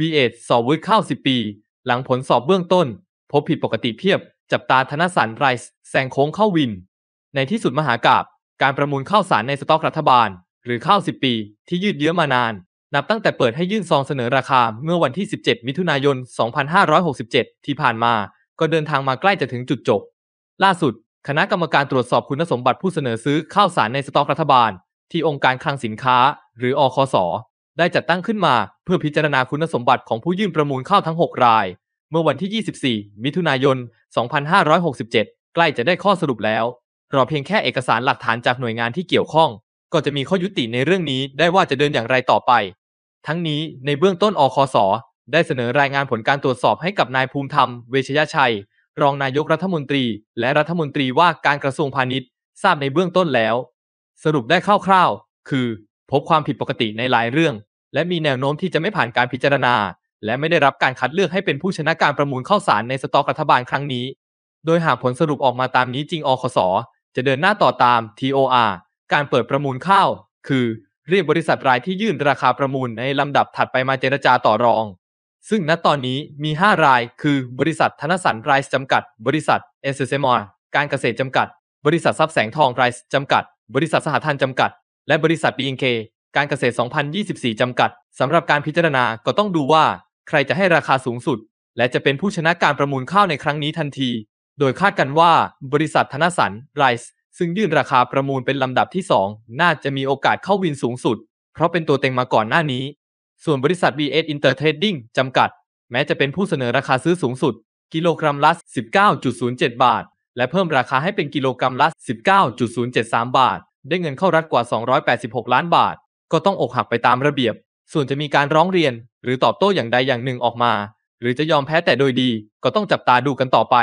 V8 สอบวุฒิข้าว10ปี หลังผลสอบเบื้องต้น พบผิดปกติเพียบ จับตาธนสารไรส์แซงโค้งเข้าวิน ในที่สุดมหากาบการประมูลข้าวสารในสต็อกรัฐบาล หรือข้าว10ปี ที่ยืดเยื้อมานาน นับตั้งแต่เปิดให้ยื่นซองเสนอราคาเมื่อวันที่ 17 มิถุนายน 2567 ที่ผ่านมา ก็เดินทางมาใกล้จะถึงจุดจบ ล่าสุด คณะกรรมการตรวจสอบคุณสมบัติผู้เสนอซื้อข้าวสารในสต็อกรัฐบาล ที่องค์การคลังสินค้าหรืออคสได้จัดตั้งขึ้นมาเพื่อพิจารณาคุณสมบัติของผู้ยื่นประมูลเข้าทั้ง 6 ราย เมื่อวันที่ 24 มิถุนายน 2567 ใกล้จะได้ข้อสรุปแล้ว รอเพียงแค่เอกสารหลักฐานจากหน่วยงานที่เกี่ยวข้อง ก็จะมีข้อยุติในเรื่องนี้ได้ว่าจะเดินอย่างไรต่อไป ทั้งนี้ในเบื้องต้นอคส ได้เสนอรายงานผลการตรวจสอบให้กับนายภูมิธรรม เวชยชัย รองนายกรัฐมนตรี และรัฐมนตรีว่าการกระทรวงพาณิชย์ ทราบในเบื้องต้นแล้ว สรุปได้คร่าวๆ คือพบความผิดปกติในหลายเรื่อง และมีแนวโน้มที่จะไม่ผ่านการพิจารณา และไม่ได้รับการคัดเลือกให้เป็นผู้ชนะการประมูลข้าวสารในสต็อกรัฐบาลครั้งนี้ โดยหากผลสรุปออกมาตามนี้จริงอคส จะเดินหน้าต่อตาม TOR การเปิดประมูลข้าวคือ เรียกบริษัทรายที่ยื่นราคาประมูลในลำดับถัดไปมาเจรจาต่อรอง ซึ่งณตอนนี้มี 5 ราย คือบริษัทธนสันไรส์จำกัด บริษัทเอสเซมอร์การเกษตรจำกัด บริษัททรัพย์แสงทองไรส์จำกัด บริษัทสหทันจำกัดและบริษัท B&K การเกษตร 2024 จำกัด สำหรับการพิจารณา ก็ต้องดูว่า ใครจะให้ราคาสูงสุด และจะเป็นผู้ชนะการประมูลข้าวในครั้งนี้ทันที โดยคาดกันว่าบริษัทธนสันไรส์ซึ่งยื่นราคาประมูลเป็นลำดับที่ 2 น่าจะมีโอกาสเข้าวินสูงสุด เพราะเป็นตัวเต็งมาก่อนหน้านี้ ส่วนบริษัท BS Intertrading จำกัด แม้จะเป็นผู้เสนอราคาซื้อสูงสุด กิโลกรัมละ 19.07 บาท และเพิ่มราคาให้เป็นกิโลกรัมละ 19.073 บาทได้เงินเข้ารัฐกว่า 286 ล้านบาท ก็ต้องอกหักไปตามระเบียบ ส่วนจะมีการร้องเรียน หรือตอบโต้อย่างใดอย่างหนึ่งออกมา หรือจะยอมแพ้แต่โดยดี ก็ต้องจับตาดูกันต่อไป